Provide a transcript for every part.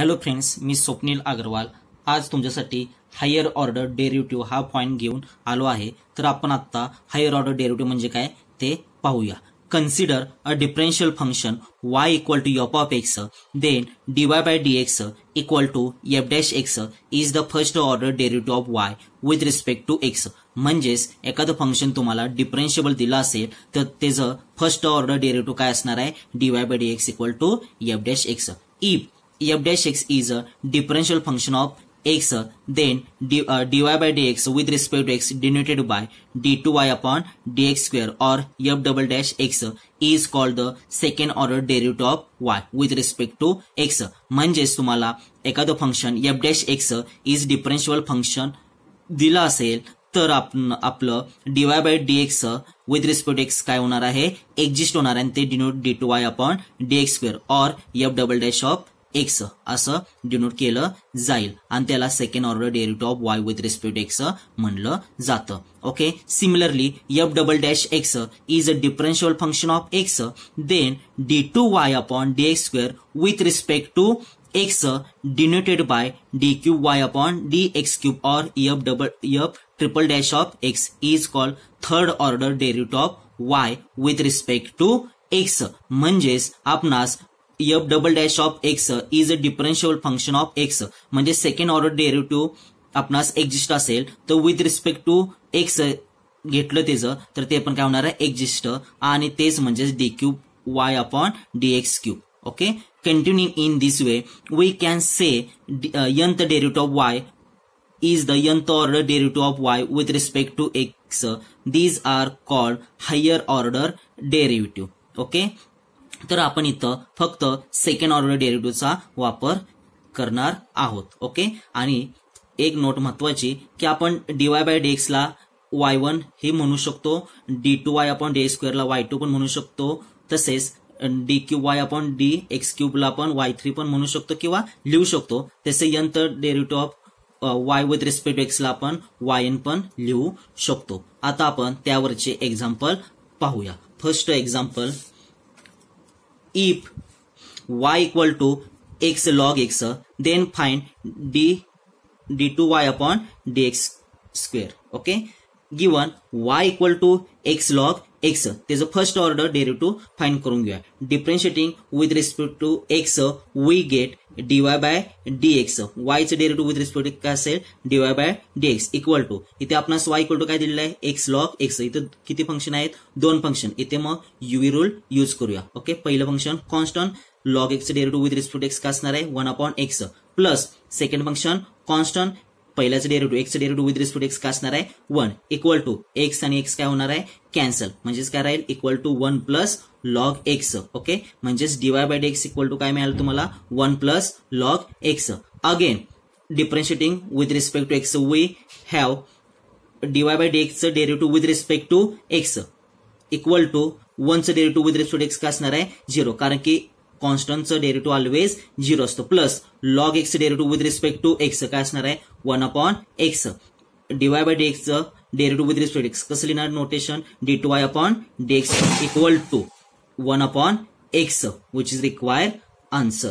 Hello friends मी स्वप्नील अग्रवाल आज तुमच्यासाठी हायर ऑर्डर डेरिव्हेटिव्ह हा पॉईंट घेऊन आलो आहे तर आपण आत्ता हायर ऑर्डर डेरिव्हेटिव्ह म्हणजे काय ते पाहूया consider a differential function y equal to यॉप of x then d y by d x equal to f dash x is the first order derivative of y with respect to x म्हणजेच एखादं function तुम्हाला डिफरेन्शिएबल दिलं असेल तर त्याचं first order derivative काय असणार आहे d y by d x equal to f dash x if f dash x is a differential function of x, then d, uh, dy by dx with respect to x denoted by d2y upon dx square or f double dash x is called the second order derivative of y with respect to x. म्हणजेच तुम्हाला एखादं function f dash x is differential function दिलं असेल तर आपण आपलं d y by with respect with respect x काय होणार आहे एक्झिस्ट होणार आहे ते denote d two y upon d x square और f double dash of x असं डिनोट केलं जाईल आणि त्याला second order derivative of y with respect x म्हणलं जातं okay similarly f double dash x is a differential function of x then d two y upon d x square with respect to x denoted by d cube y upon d x cube or f double f triple dash of x is call third order derivative of y with respect to x म्हणजेच आपणास f double dash of x is a differential function of x म्हणजे second order derivative आपणास exist असेल तर with respect to x घेतलं त्याचं तर ते पण काय होणार आहे एक्झिस्ट आणि तेच म्हणजेच d cube y upon d x cube okay continue in this way we can say nth derivative of y is the nth order derivative of y with respect to x these are called higher order derivative. Okay तर आपण इथं फक्त second order डेरिव्हेटिव्हचा वापर करणार आहोत okay आणि एक note महत्वाची की आपण डीवाय बाय डी एक्सला वाय वन हे म्हणू शकतो डी टू वाय आपण डी स्क्वेअरला वाय टू पण म्हणू शकतो तसेच डी क्यू वाय आपण डी एक्स क्यूबला पण वाय थ्री पण म्हणू शकतो किंवा लिहू शकतो तसे यंत्र derivative of y with respect to एक्सला आपण वाय एन पण लिहू शकतो आता आपण त्यावरचे एक्झाम्पल पाहूया first example if y equal to x log x then find d d2y upon dx square okay given y equal to x log x त्याचं फर्स्ट ऑर्डर डेरिव्हेटिव्ह फाईन करून घेऊया differentiating with respect to x we get d y by d x वायचं derivative with respect काय असेल d y by d x equal to इथे आपणास Y equal to काय दिलेलं आहे एक्स लॉग एक्स इथं किती फंक्शन आहेत दोन फंक्शन इथे मग युवी रूल यूज करूया ओके पहिलं function constant log x derivative with respect x का असणार आहे one upon x plus second function constant पहिल्याचं derivative x derivative with respect x काय असणार आहे वन इक्वल टू एक्स आणि एक्स काय होणार आहे कॅन्सल म्हणजेच काय राहील equal to one plus log x okay म्हणजेच d y by d x equal to काय मिळालं तुम्हाला one plus log x again differentiating with respect to x we have d y by d एक्सचं derivative with respect to x equal to वनचं derivative with respect x काय असणार आहे zero कारण की कॉन्स्टंटचं टू ऑलवेज झिरो असतो plus log x to with respect to x काय असणार आहे one upon x d y by x to with respect x कसं लिहिणार notation d two y upon d x equal to one upon x which is require answer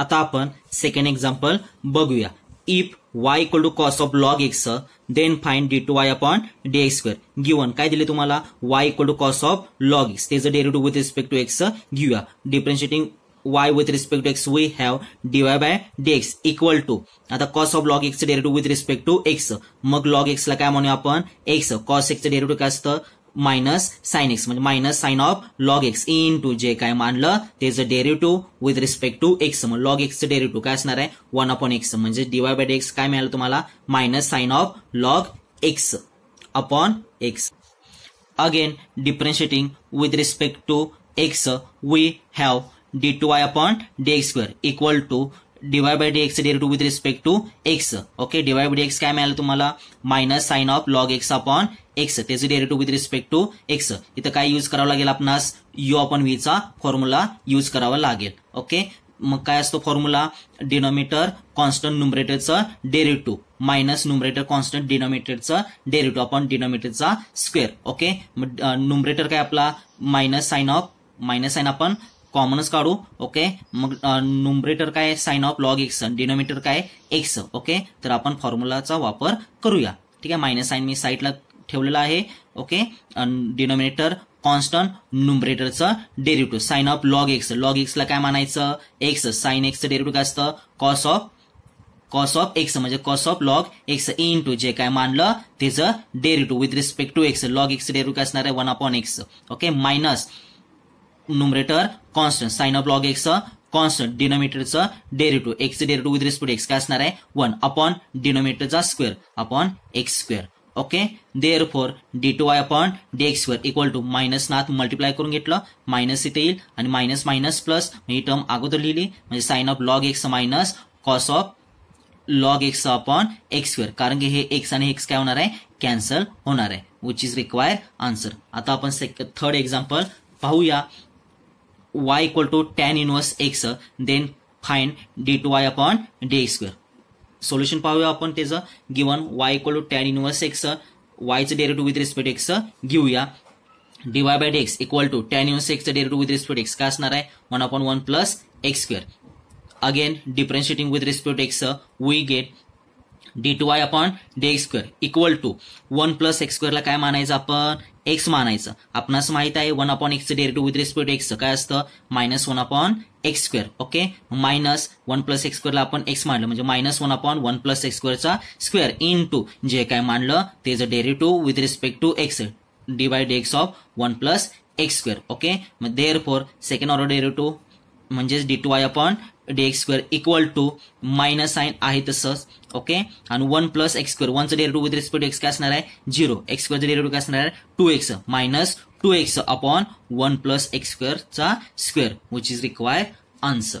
आता आपण second example बघूया if y equal to cos of log x then find d two y upon d x square given काय दिले तुम्हाला y equal to cos of log x त्याचं derivative with respect to x घेऊया differentiating y with respect to x we have d by d x equal to आता cos of log x derivative with respect to x मग log एक्सला काय म्हणूया आपण x cos एक्सचं derivative काय असतं मायनस साइन एक्स म्हणजे minus sine of log x into जे काय मानलं त्याचं to with respect to x मग लॉग एक्सचं टू काय असणार आहे वन अपॉन एक्स म्हणजे डिवाय बाय एक्स काय मिळालं तुम्हाला minus sine of log x upon x again differentiating with respect to x we have d two y upon d x square equal to d y by d x to with respect to x okay d y by d x काय मिळालं तुम्हाला minus sine of log x upon x त्याचे derivative with respect to x इथं काय use करावं लागेल आपणास u upon व्हीचा फॉर्म्युला यूज करावा लागेल ओके मग काय असतो फॉर्म्युला डिनॉमिनेटर कॉन्स्टंट न्युमरेटरचं टू मायनस न्युमरेटर कॉन्स्टंट डिनॉमिनेटरचं डेरिटिव्ह अपॉन डिनॉमिनेटरचा स्क्वेअर ओके नुमरेटर काय आपला minus sine of minus sine आपण कॉमनच काढू ओके मग नुमरेटर काय sine of log x denominator काय एक्स ओके तर आपण फॉर्म्युलाचा वापर करूया ठीक आहे मायनस साईन मी साईडला ठेवलेला आहे ओके डिनोमिनेटर कॉन्स्टंट नुमरेटरचं derivative sine of log x log एक्सला काय मानायचं एक्स साइन एक्स डेरिव्हेटिव्ह असतं cos of cos of x म्हणजे cos of log x into जे काय मानलं त्याचं derivative with respect to x log x derivative काय असणार आहे one upon x okay minus numerator constant sine of log x constant डिनोमिटरचं derivative x derivative with respect x काय असणार आहे वन अपॉन डिनोमिटरचा square upon x square okay therefore d two y upon d x square equal to minus नाथ multiply करून घेतलं minus इथे येईल आणि मायनस मायनस प्लस ही टर्म अगोदर लिहिली म्हणजे sine of log x minus cos of log x upon x square कारण की हे एक्स आणि एक्स काय होणार आहे कॅन्सल होणार आहे विच इज रिक्वायर आन्सर आता आपण सेक थर्ड एक्झाम्पल पाहूया y equal to tan inverse x then find d two y upon d x square solution पाहूया आपण त्याचं given y equal to tan inverse x वायचं टू विथ रिस्पेक्ट एक्स घेऊया d y by d x equal to tan inverse एक्सचं derivative with respect x काय असणार आहे one upon one plus x square again differentiating with respect x we get d two y upon d x square equal to one plus x स्क्वेअरला काय मानायचं आपण x मानायचं आपणास माहित आहे one upon x to with respect x काय असतं minus one upon x square okay minus one plus x स्क्वेअरला आपण एक्स मांडलं म्हणजे minus one upon one plus x स्क्वेअरचा स्क्वेअर इन टू जे काय मांडलं derive to with respect to x d x of one plus x square okay मग therefore second order derivative म्हणजेच d two y upon d x square equal to minus sine आहे तसंच okay आणि one plus x square वनचं to with respect x काय असणार आहे zero x स्क्वेअरचं टू काय असणार आहे two x minus two x upon one plus x स्क्वेअरचा square which is require answer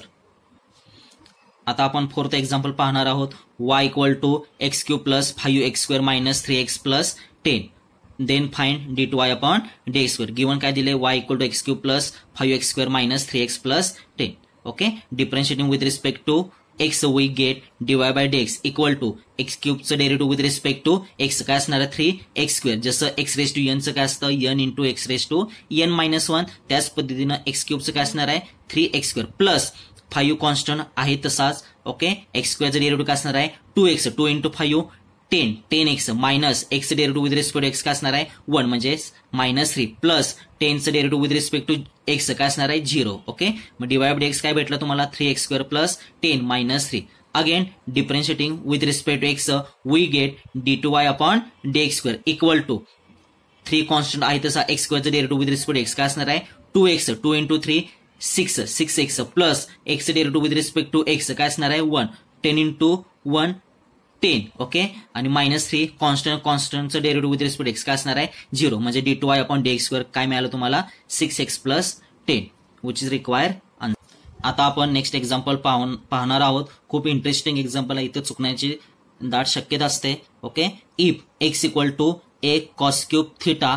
आता आपण फोर्थ एक्झाम्पल पाहणार आहोत y equal to x cube plus five x square minus three x plus ten then find d two y upon d square given काय दिले y equal to x cube plus five x square minus three x plus ten okay differentiating with respect to x we get d y by d x equal to x क्यूबचं derivative with respect to x काय असणार आहे three x square जसं x raise to एनचं काय असतं n into x raise to n minus one त्याच पद्धतीनं एक्स क्यूबचं काय असणार आहे three x square plus five constant आहे तसाच ओके एक्स स्क्वेअरचं डेरिव्हेटिव्ह काय असणार आहे two x two into five ten ten x minus x to with respect to x काय असणार आहे वन म्हणजे मायनस थ्री प्लस टेनचं to with respect to x काय असणार आहे झिरो ओके मग डे एक्स काय भेटलं तुम्हाला three x square plus ten minus three again differentiating with respect to x we get d two y upon d x square equal to three constant आहे तसा x स्क्वेअरचं to with respect x काय असणार आहे two x two into three six six x plus x to with respect to x काय असणार आहे one ten into one ten okay आणि मायनस थ्री कॉन्स्टंट कॉन्स्टंटचं डेरिव्ह विथ रिस्पेक्ट एक्स काय असणार आहे झिरो म्हणजे d two y upon d एक्सवर काय मिळालं तुम्हाला six x plus ten which is require आता आपण नेक्स्ट एक्झाम्पल पाहून पाहणार आहोत खूप इंटरेस्टिंग एक्झाम्पल आहे इथं चुकण्याची दाट शक्यता असते okay if x equal to a cos cube theta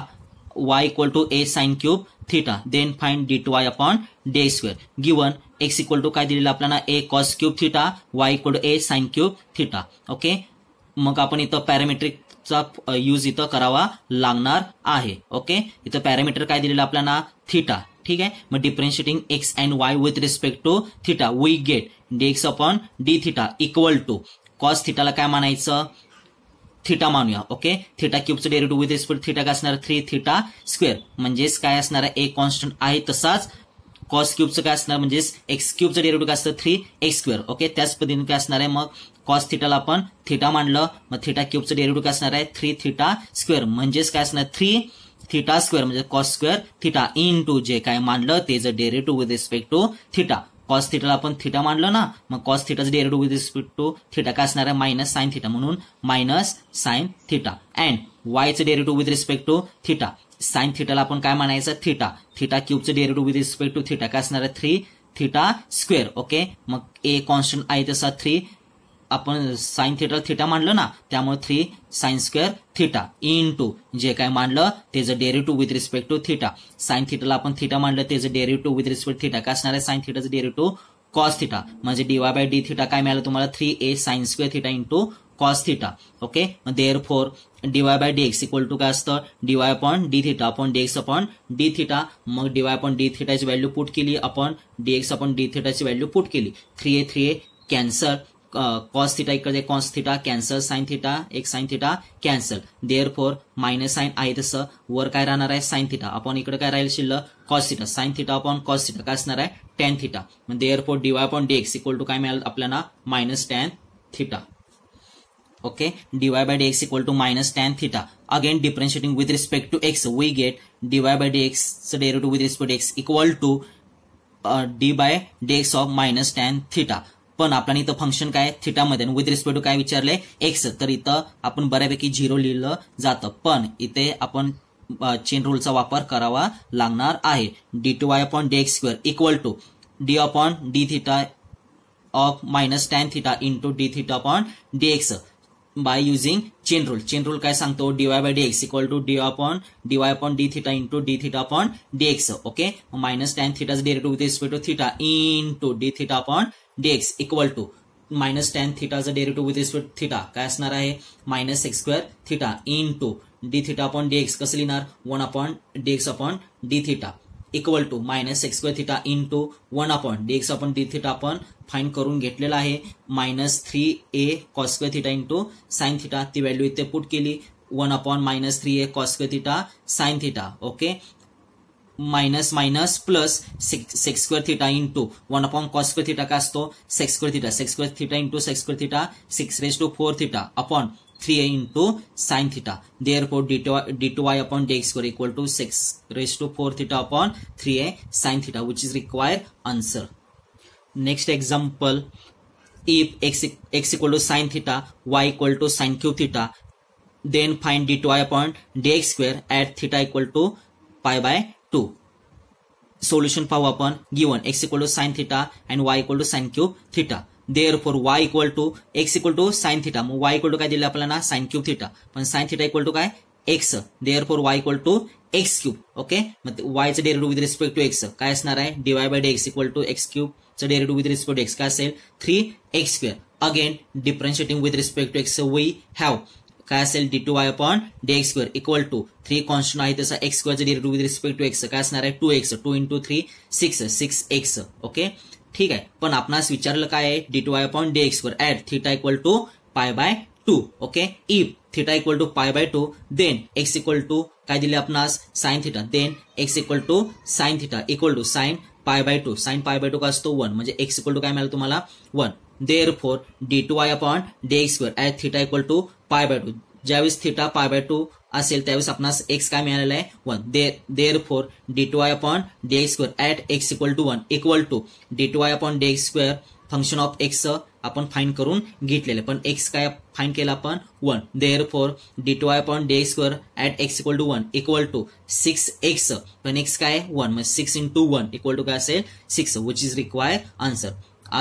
y equal to a sine cube theta then find d two y upon d square given x equal to काय दिलेलं आपल्याला a cos cube theta y equal to a sine cube theta okay मग आपण इथं पॅरामेट्रिकचा use इथं करावा लागणार आहे ओके इथं पॅरामीटर काय दिलेलं आपल्याला थिटा ठीक आहे मग differentiating x and y with respect to theta we get d x upon d theta equal to cos थिटाला काय मानायचं थिटा मानूया ओके थिटा क्यूबचं डेरिव्हेटिव्ह विथ रिस्पेक्ट थिटा काय असणार थ्री थिटा स्क्वेअर म्हणजेच काय असणार ए कॉन्स्टंट आहे तसाच कॉस क्यूबचं काय असणार म्हणजेच एक्स क्यूबचं डेरिव्हेटिव्ह काय असतं थ्री एक्स स्क्वेअर ओके त्याच पद्धतीने काय असणार आहे मग कॉस थिटाला आपण थिटा मांडलं मग थिटा क्यूबचं डेरिव्हेटिव्ह काय असणार आहे थ्री थिटा स्क्वेअर म्हणजेच काय असणार थ्री थिटा स्क्वेअर म्हणजे cos square theta into जे काय मांडलं ते जर derivative with respect to theta cos थिटाला आपण थिटा मांडलं ना मग कॉस थिटाचं derivative with respect to theta काय असणार आहे मायनस साईन थिटा म्हणून मायनस साईन थिटा अँड वायचं derivative with respect to theta sine थिटाला आपण काय म्हणायचं थिटा थिटा क्यूबचं derivative with respect to theta काय असणार आहे थ्री थिटा स्क्वेअर ओके मग ए कॉन्स्टंट आहे तसा थ्री आपण साईन थिएटर थिटा मांडलं ना त्यामुळे three sine square theta into जे काय मांडलं त्याचं derive to with respect to theta sine थिटाला आपण थिटा मांडलं त्याचं derive to with respect theta काय असणार आहे साईन थिटाचं डेरिव्ह टू कॉस थिटा म्हणजे डीवाय बाय डी थिटा काय मिळालं तुम्हाला three a sine square theta to cos theta okay therefore d y by d x equal to काय असतं डीवाय अपॉन डी थिटा आपण d x upon d theta मग d y upon d थिटाची value put केली आपण d x upon d थिटाची value put केली three a three a cancel cos theta इकडे cos theta cancel sine theta एक sine theta cancel therefore minus sine आहे तसं वर काय राहणार आहे साइन थिटा आपण इकडे काय राहील शिल्लक cos theta sine theta upon cos theta काय असणार आहे tan theta therefore d y upon d x equal to काय मिळालं आपल्याला minus tan theta okay d y by d x equal to minus tan theta again differentiating with respect to x we get d y by d x with with respect x equal to d by d x of minus tan theta पण आपल्याला इथं function काय थिटामध्ये with respect to काय विचारले x तर इथं आपण बऱ्यापैकी झिरो लिहिलं जातं पण इथे आपण चेन रूलचा वापर करावा लागणार आहे d two y upon d x square equal to d upon d theta of minus tan theta into d theta upon d x by using chain rule chain rule काय सांगतो d y by d x equal to d upon d y upon d theta to d theta upon d x okay minus tan theta's derivative with respect to theta into d theta upon d x equal to minus tan थिटाचा derivative with respect theta काय असणार आहे minus x square theta into d theta upon d x कसं लिहिणार one upon d x upon d theta equal to minus x square theta into one upon d x upon d theta आपण find करून घेतलेला आहे minus three a cos square theta into sine theta ती value इथे put केली one upon minus three a cos square theta sine theta okay minus minus plus six sec square theta into one upon cos square theta का असतो sec square theta sec square theta into sec square theta six raise to four theta upon 3a into sine theta. Therefore, d2y upon dx square equal to 6 raised to 4 theta upon 3a sine theta which is required answer. Next example, if x, x equal to sine theta, y equal to sine cube theta, then find d2y upon dx square at theta equal to pi by 2. Solution power upon given x equal to sine theta and y equal to sine cube theta. Therefore y equal to x equal to sine theta मग y equal to काय दिलं आपल्याला sine cube theta पण sine theta equal to काय x therefore y equal to x cube okay मग वायचं derivative with respect to x काय असणार आहे d y by d x equal to x their derivative with respect x काय असेल three x square again differentiating with respect to x we have काय असेल d two y upon d x square equal to three constant आहे तसा x स्क्वेअरचा derivative with respect to x काय असणार आहे two x two into three six six x okay ठीक आहे पण आपणास विचारलं काय आहे वाय अपॉन डी एक्स वर at theta equal to pi by two okay if theta equal to pi by two then x equal to काय दिले आपणास sine theta then x equal to sine theta equal to sine pi by two sine pi by two का असतो one म्हणजे x equal to काय मिळालं तुम्हाला one therefore d two y upon d x वर at theta equal to pi by two ज्यावेळेस theta pi by two असेल त्यावेळेस आपणास एक्स काय मिळालेलं आहे one there therefore d two y upon d x square at x equal to one equal to d two y upon d x square function of x आपण find करून घेतलेलं पण एक्स काय find केलं आपण one therefore d two y upon d x square at x equal to one equal to six x पण x काय one म्हणजे six into one equal to काय असेल six which is require answer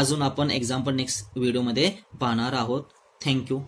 अजून आपण example next व्हिडिओमध्ये पाहणार आहोत थँक्यू